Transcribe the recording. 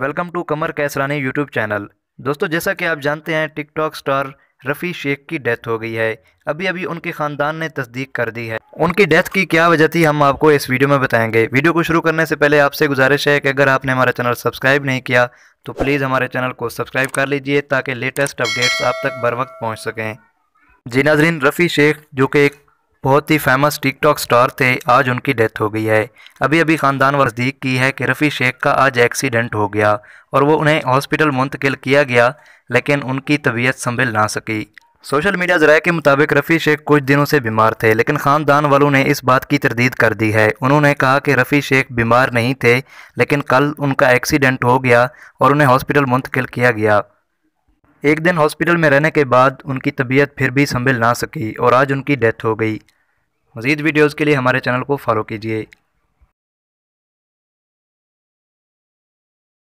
welcome to Kamar Kaisrani YouTube channel दोस्तों जैसा कि आप जानते हैं टिकटॉक स्टार रफ़ी शेख की डेथ हो गई है अभी अभी उनके ख़ानदान ने तस्दीक कर दी है उनकी डेथ की क्या वजह थी हम आपको इस वीडियो में बताएंगे वीडियो को शुरू करने से पहले आपसे गुजारिश है कि अगर आपने हमारा चैनल सब्सक्राइब नहीं किया तो प्लीज़ हमारे चैनल को सब्सक्राइब कर लीजिए ताकि लेटेस्ट अपडेट्स आप तक बर वक्त पहुँच सकें जी नाजरीन रफ़ी शेख जो कि एक बहुत ही फेमस टिकटॉक स्टार थे आज उनकी डेथ हो गई है अभी अभी ख़ानदान वसदीक की है कि रफ़ी शेख का आज एक्सीडेंट हो गया और वो उन्हें हॉस्पिटल मुंतकिल किया गया लेकिन उनकी तबीयत संभल ना सकी सोशल मीडिया ज़राए के मुताबिक रफ़ी शेख कुछ दिनों से बीमार थे लेकिन ख़ानदान वालों ने इस बात की तरदीद कर दी है उन्होंने कहा कि रफ़ी शेख बीमार नहीं थे लेकिन कल उनका एक्सीडेंट हो गया और उन्हें हॉस्पिटल मुंतकिल किया गया एक दिन हॉस्पिटल में रहने के बाद उनकी तबीयत फिर भी संभल ना सकी और आज उनकी डेथ हो गई मज़ीद वीडियोज़ के लिए हमारे चैनल को फॉलो कीजिए